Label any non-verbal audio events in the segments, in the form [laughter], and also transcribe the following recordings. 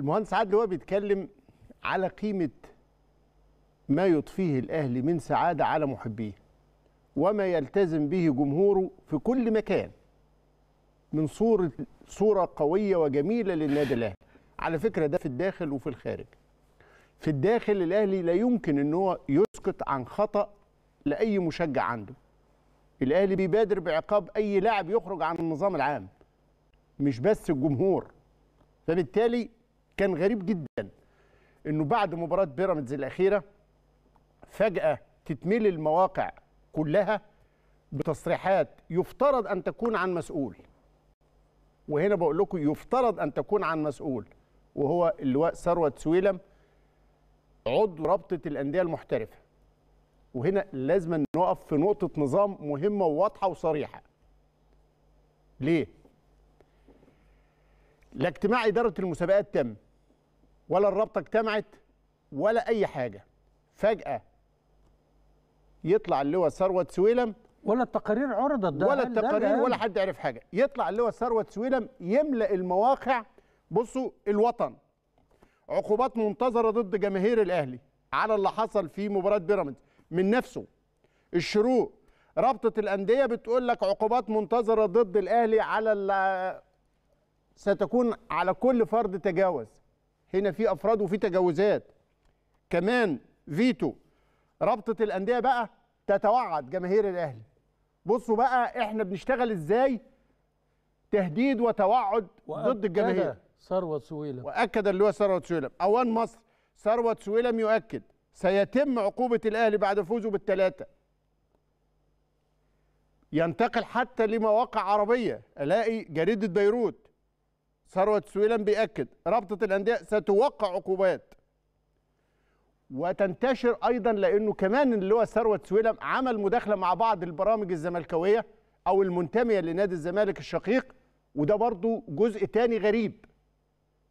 المهندس عادل هو بيتكلم على قيمه ما يضفيه الاهلي من سعاده على محبيه وما يلتزم به جمهوره في كل مكان من صوره صوره قويه وجميله للنادي الاهلي على فكره ده في الداخل وفي الخارج في الداخل الاهلي لا يمكن ان هو يسكت عن خطا لاي مشجع عنده الاهلي بيبادر بعقاب اي لاعب يخرج عن النظام العام مش بس الجمهور فبالتالي كان غريب جدا انه بعد مباراه بيراميدز الاخيره فجاه تتميل المواقع كلها بتصريحات يفترض ان تكون عن مسؤول وهنا بقول لكم يفترض ان تكون عن مسؤول وهو اللواء ثروت سويلم عضو رابطه الانديه المحترفه وهنا لازم نقف في نقطه نظام مهمه وواضحه وصريحه ليه لاجتماع اداره المسابقات تم ولا الرابطه اجتمعت ولا اي حاجه فجاه يطلع اللواء ثروت سويلم ولا التقارير عرضت ده ولا التقارير ولا حد عرف حاجه يطلع اللواء ثروت سويلم يملا المواقع بصوا الوطن عقوبات منتظره ضد جماهير الاهلي على اللي حصل في مباراه بيراميدز من نفسه الشروق رابطه الانديه بتقول لك عقوبات منتظره ضد الاهلي على ال... ستكون على كل فرد تجاوز هنا في افراد وفي تجاوزات كمان فيتو رابطه الانديه بقى تتوعد جماهير الاهلي بصوا بقى احنا بنشتغل ازاي تهديد وتوعد ضد الجماهير ثروت سويلم واكد اللواء ثروت سويلم اوان مصر ثروت سويلم يؤكد سيتم عقوبه الاهلي بعد فوزه بالثلاثه ينتقل حتى لمواقع عربيه الاقي جريده بيروت ثروت سويلم بيأكد رابطة الأندية ستوقع عقوبات وتنتشر أيضا لأنه كمان اللي هو ثروت سويلم عمل مداخلة مع بعض البرامج الزملكاوية أو المنتمية لنادي الزمالك الشقيق وده برضو جزء تاني غريب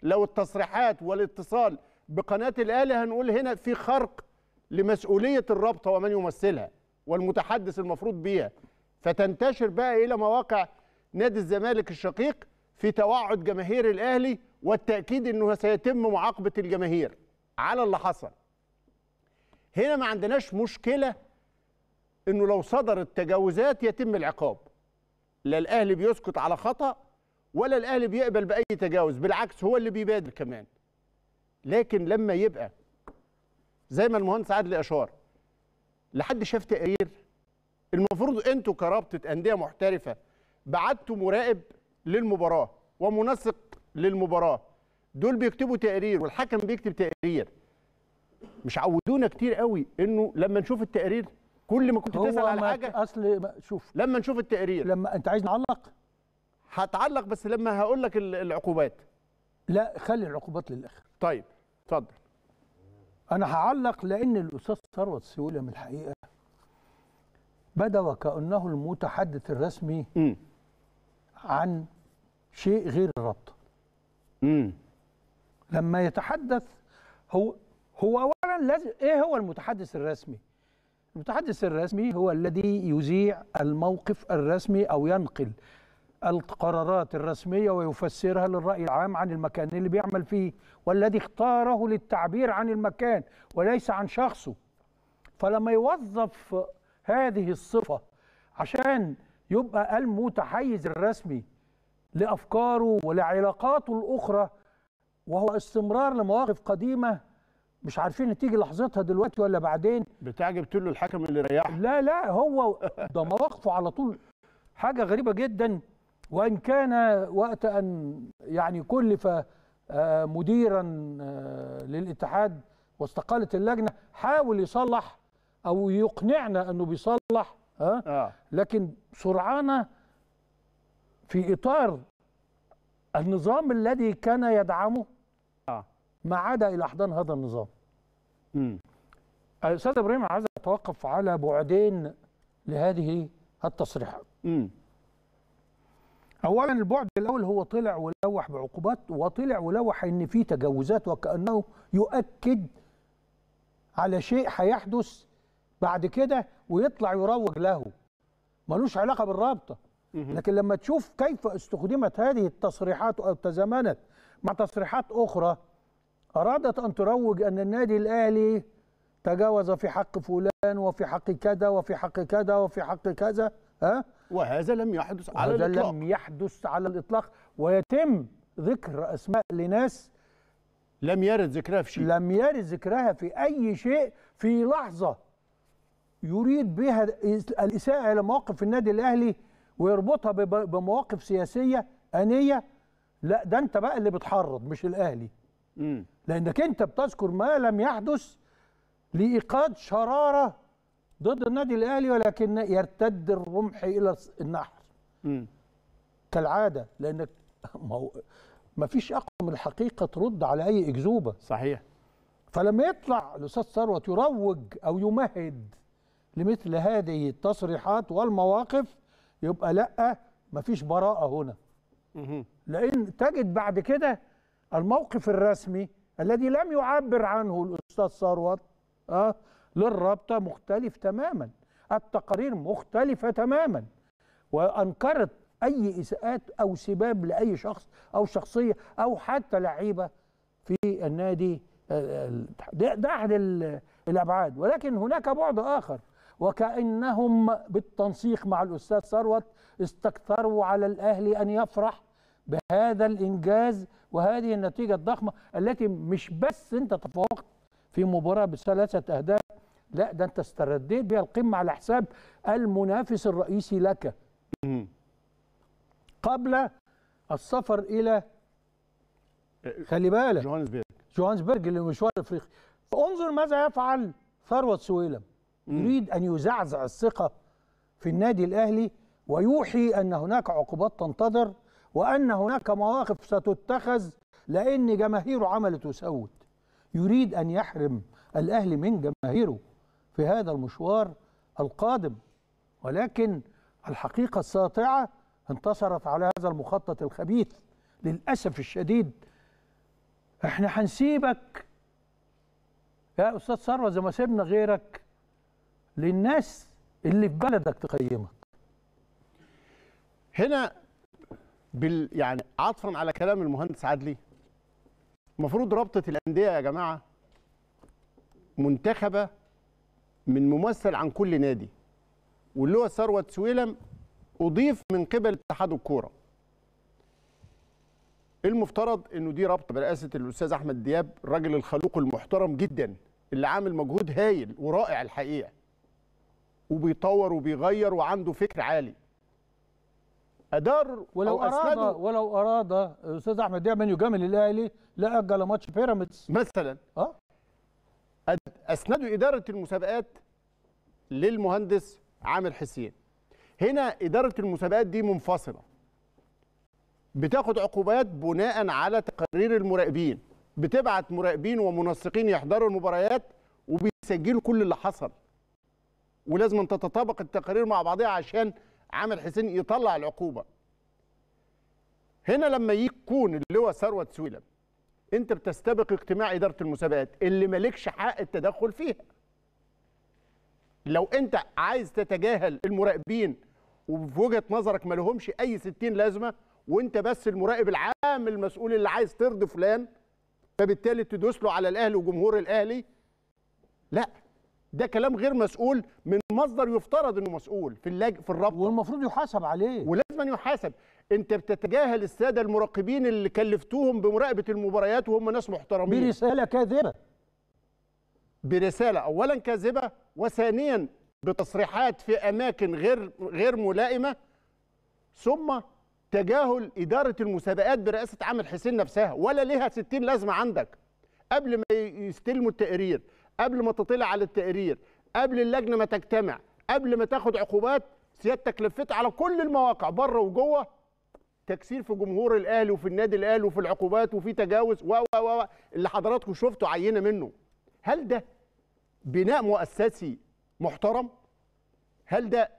لو التصريحات والاتصال بقناة الآلة هنقول هنا في خرق لمسؤولية الرابطة ومن يمثلها والمتحدث المفروض بيها فتنتشر بقى إلى مواقع نادي الزمالك الشقيق في توعد جماهير الاهلي والتاكيد انه سيتم معاقبه الجماهير على اللي حصل هنا ما عندناش مشكله انه لو صدرت تجاوزات يتم العقاب لا الاهلي بيسكت على خطا ولا الاهلي بيقبل باي تجاوز بالعكس هو اللي بيبادر كمان لكن لما يبقى زي ما المهندس عادل اشار لحد شاف تقرير المفروض انتوا كرابطه انديه محترفه بعتوا مراقب للمباراه ومنسق للمباراه دول بيكتبوا تقرير والحكم بيكتب تقرير مش عودونا كتير قوي انه لما نشوف التقرير كل ما كنت تسال على حاجه اصل شوف لما نشوف التقرير لما انت عايز نعلق هتعلق بس لما هقول لك العقوبات لا خلي العقوبات للاخر طيب اتفضل انا هعلق لان الاستاذ ثروت سويلم الحقيقه بدا وكانه المتحدث الرسمي م. عن شيء غير الربط امم لما يتحدث هو هو اولا لازم ايه هو المتحدث الرسمي المتحدث الرسمي هو الذي يذيع الموقف الرسمي او ينقل القرارات الرسمية ويفسرها للرأي العام عن المكان اللي بيعمل فيه والذي اختاره للتعبير عن المكان وليس عن شخصه فلما يوظف هذه الصفة عشان يبقى المتحيز الرسمي لافكاره ولعلاقاته الاخرى وهو استمرار لمواقف قديمه مش عارفين تيجي لحظتها دلوقتي ولا بعدين بتعجب تقول له الحكم اللي ريحه لا لا هو [laughs] ده مواقفه على طول حاجه غريبه جدا وان كان وقت ان يعني كلف آه، مديرا آه، للاتحاد واستقالت اللجنه حاول يصلح او يقنعنا انه بيصلح ها آه، لكن سرعانه في اطار النظام الذي كان يدعمه آه. ما عاد الى احضان هذا النظام. استاذ الاستاذ ابراهيم عايز اتوقف على بعدين لهذه التصريحات. امم اولا البعد الاول هو طلع ولوح بعقوبات وطلع ولوح ان في تجاوزات وكانه يؤكد على شيء هيحدث بعد كده ويطلع يروج له ملوش علاقه بالرابطه لكن لما تشوف كيف استخدمت هذه التصريحات أو تزامنت مع تصريحات أخرى أرادت أن تروج أن النادي الأهلي تجاوز في حق فلان وفي حق كذا وفي حق كذا وفي حق كذا ها وهذا لم يحدث على وهذا الإطلاق لم يحدث على الإطلاق ويتم ذكر أسماء لناس لم يرد ذكرها في شيء لم يرد ذكرها في أي شيء في لحظة يريد بها الإساءة إلى موقف النادي الأهلي ويربطها بمواقف سياسيه انيه لا ده انت بقى اللي بتحرض مش الاهلي مم. لانك انت بتذكر ما لم يحدث لايقاد شراره ضد النادي الاهلي ولكن يرتد الرمح الى النحر مم. كالعاده لانك ما هو ما فيش اقوى من الحقيقه ترد على اي اكذوبه صحيح فلما يطلع الاستاذ ثروت يروج او يمهد لمثل هذه التصريحات والمواقف يبقى لا مفيش براءه هنا لان تجد بعد كده الموقف الرسمي الذي لم يعبر عنه الاستاذ ثروت اه للرابطه مختلف تماما التقارير مختلفه تماما وانكرت اي اساءات او سباب لاي شخص او شخصيه او حتى لعيبه في النادي آه، آه، ده احد الابعاد ولكن هناك بعد اخر وكأنهم بالتنسيق مع الأستاذ ثروت استكثروا على الأهلي أن يفرح بهذا الإنجاز وهذه النتيجة الضخمة التي مش بس أنت تفوقت في مباراة بثلاثة أهداف لا ده أنت استرديت بها القمة على حساب المنافس الرئيسي لك قبل السفر إلى خلي بالك جوهانسبرج جوهانسبرج المشوار الافريقي فانظر ماذا يفعل ثروت سويلم يريد أن يزعزع الثقة في النادي الأهلي ويوحي أن هناك عقوبات تنتظر وأن هناك مواقف ستتخذ لأن جماهيره عملت وسوت يريد أن يحرم الأهلي من جماهيره في هذا المشوار القادم ولكن الحقيقة الساطعة انتصرت على هذا المخطط الخبيث للأسف الشديد احنا هنسيبك يا أستاذ ثروت زي ما سيبنا غيرك للناس اللي في بلدك تقيمك هنا بال يعني عطفا على كلام المهندس عدلي المفروض رابطه الانديه يا جماعه منتخبه من ممثل عن كل نادي واللي هو ثروت سويلم اضيف من قبل اتحاد الكوره المفترض انه دي رابطه برئاسه الاستاذ احمد دياب الراجل الخلوق المحترم جدا اللي عامل مجهود هايل ورائع الحقيقه وبيطور وبيغير وعنده فكر عالي ادار ولو أو اراد ولو اراد استاذ احمد دياب ان يجامل الاهلي لاجل ماتش بيراميدز مثلا اه اسندوا اداره المسابقات للمهندس عامر حسين هنا اداره المسابقات دي منفصله بتاخد عقوبات بناء على تقارير المراقبين بتبعت مراقبين ومنسقين يحضروا المباريات وبيسجلوا كل اللي حصل ولازم تتطابق التقارير مع بعضها عشان عامر حسين يطلع العقوبه هنا لما يكون اللواء ثروت سويلم انت بتستبق اجتماع اداره المسابقات اللي مالكش حق التدخل فيها لو انت عايز تتجاهل المراقبين وفي وجهه نظرك ما لهمش اي 60 لازمه وانت بس المراقب العام المسؤول اللي عايز ترضي فلان فبالتالي تدوس له على الاهلي وجمهور الاهلي لا ده كلام غير مسؤول من مصدر يفترض انه مسؤول في اللاج في الرابطه والمفروض يحاسب عليه ولازم يحاسب انت بتتجاهل الساده المراقبين اللي كلفتوهم بمراقبه المباريات وهم ناس محترمين برساله كاذبه برساله اولا كاذبه وثانيا بتصريحات في اماكن غير غير ملائمه ثم تجاهل اداره المسابقات برئاسه عامر حسين نفسها ولا ليها 60 لازمه عندك قبل ما يستلموا التقرير قبل ما تطلع على التقرير قبل اللجنه ما تجتمع قبل ما تاخد عقوبات سيادتك لفت على كل المواقع بره وجوه تكسير في جمهور الاهلي وفي النادي الاهلي وفي العقوبات وفي تجاوز و و و اللي حضراتكم شفتوا عينه منه هل ده بناء مؤسسي محترم هل ده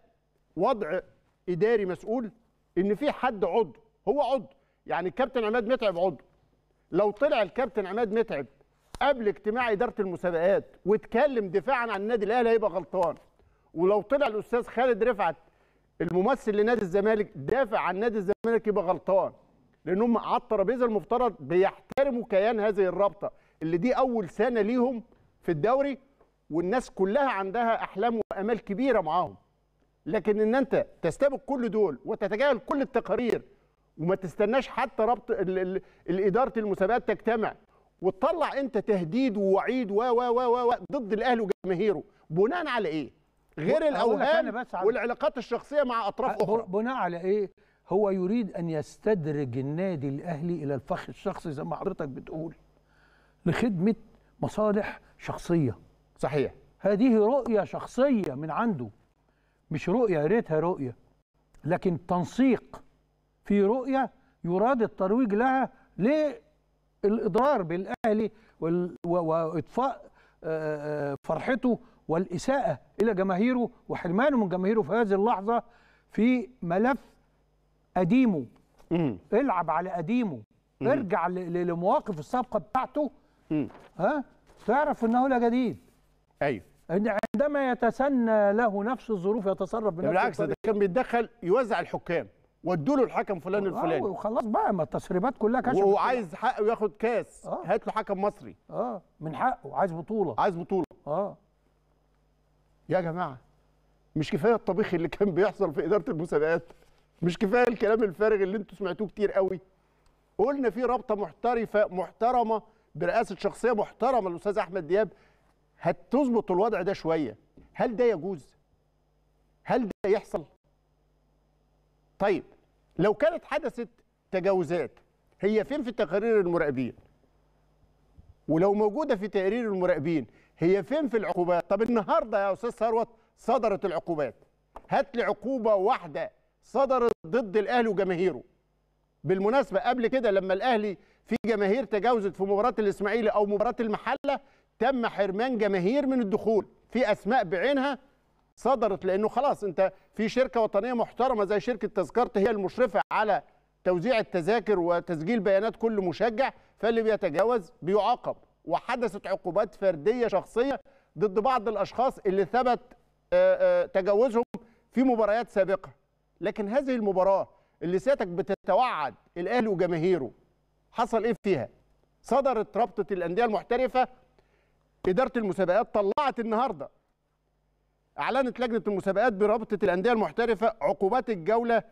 وضع اداري مسؤول ان في حد عضو هو عضو يعني الكابتن عماد متعب عضو لو طلع الكابتن عماد متعب قبل اجتماع اداره المسابقات واتكلم دفاعا عن النادي الاهلي هيبقى غلطان ولو طلع الاستاذ خالد رفعت الممثل لنادي الزمالك دافع عن نادي الزمالك يبقى غلطان لان هم على الترابيزه المفترض بيحترموا كيان هذه الرابطه اللي دي اول سنه ليهم في الدوري والناس كلها عندها احلام وامال كبيره معاهم لكن ان انت تستبق كل دول وتتجاهل كل التقارير وما تستناش حتى ربط اداره المسابقات تجتمع وتطلع انت تهديد ووعيد و و و و ضد الاهلي وجماهيره بناء على ايه؟ غير الاوهام والعلاقات الشخصيه مع اطراف أه، اخرى بناء على ايه؟ هو يريد ان يستدرج النادي الاهلي الى الفخ الشخصي زي ما حضرتك بتقول لخدمه مصالح شخصيه صحيح هذه رؤيه شخصيه من عنده مش رؤيه يا ريتها رؤيه لكن تنسيق في رؤيه يراد الترويج لها ليه الاضرار بالاهلي واطفاء فرحته والاساءه الى جماهيره وحرمانه من جماهيره في هذه اللحظه في ملف قديمه مم. العب على قديمه مم. ارجع لمواقف السابقه بتاعته مم. ها تعرف انه لا جديد ايوه عندما يتسنى له نفس الظروف يتصرف بنفس بالعكس ده كان بيتدخل يوزع الحكام وادوا له الحكم فلان آه، الفلاني وخلاص بقى ما التسريبات كلها كشف وعايز حقه ياخد كاس آه. هات له حكم مصري اه من حقه عايز بطوله عايز بطوله اه يا جماعه مش كفايه الطبيخ اللي كان بيحصل في اداره المسابقات مش كفايه الكلام الفارغ اللي انتوا سمعتوه كتير قوي قلنا في رابطه محترفه محترمه برئاسه شخصيه محترمه الاستاذ احمد دياب هتظبط الوضع ده شويه هل ده يجوز هل ده يحصل طيب لو كانت حدثت تجاوزات هي فين في تقارير المراقبين ولو موجوده في تقارير المراقبين هي فين في العقوبات طب النهارده يا استاذ ثروت صدرت العقوبات هات لي عقوبه واحده صدرت ضد الاهلي وجماهيره بالمناسبه قبل كده لما الاهلي في جماهير تجاوزت في مباراه الاسماعيلي او مباراه المحله تم حرمان جماهير من الدخول في اسماء بعينها صدرت لانه خلاص انت في شركه وطنيه محترمه زي شركه تذكرت هي المشرفه على توزيع التذاكر وتسجيل بيانات كل مشجع فاللي بيتجاوز بيعاقب وحدثت عقوبات فرديه شخصيه ضد بعض الاشخاص اللي ثبت آه، آه، تجاوزهم في مباريات سابقه لكن هذه المباراه اللي سيادتك بتتوعد الاهلي وجماهيره حصل ايه فيها صدرت رابطه الانديه المحترفه اداره المسابقات طلعت النهارده أعلنت لجنة المسابقات برابطة الأندية المحترفة عقوبات الجولة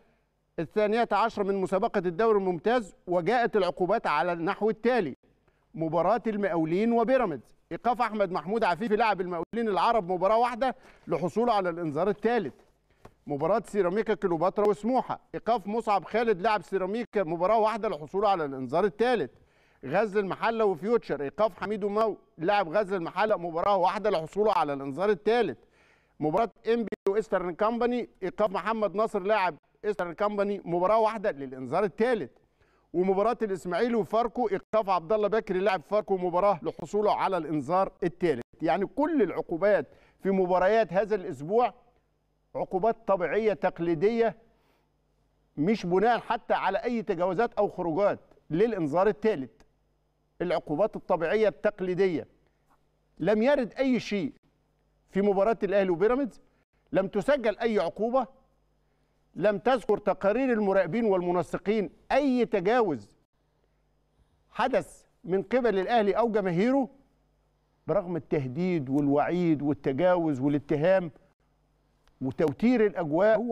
الثانية عشر من مسابقة الدوري الممتاز وجاءت العقوبات على النحو التالي مباراة المقاولين وبيراميدز إيقاف أحمد محمود عفيفي لاعب المقاولين العرب مباراة واحدة لحصوله على الإنذار الثالث مباراة سيراميكا كليوباترا وسموحة إيقاف مصعب خالد لاعب سيراميكا مباراة واحدة لحصوله على الإنذار الثالث غزل المحلة وفيوتشر إيقاف حميد ومو لاعب غزل المحلة مباراة واحدة لحصوله على الإنذار الثالث مباراه ام بي وايسترن كامباني ايقاف محمد ناصر لاعب ايسترن كامباني مباراه واحده للانذار الثالث ومباراه الاسماعيلي وفاركو ايقاف عبد الله بكري لاعب فاركو مباراه لحصوله على الانذار الثالث يعني كل العقوبات في مباريات هذا الاسبوع عقوبات طبيعيه تقليديه مش بناء حتى على اي تجاوزات او خروجات للانذار الثالث العقوبات الطبيعيه التقليديه لم يرد اي شيء في مباراة الأهلي وبيراميدز لم تسجل أي عقوبة لم تذكر تقارير المراقبين والمنسقين أي تجاوز حدث من قبل الأهلي أو جماهيره برغم التهديد والوعيد والتجاوز والاتهام وتوتير الأجواء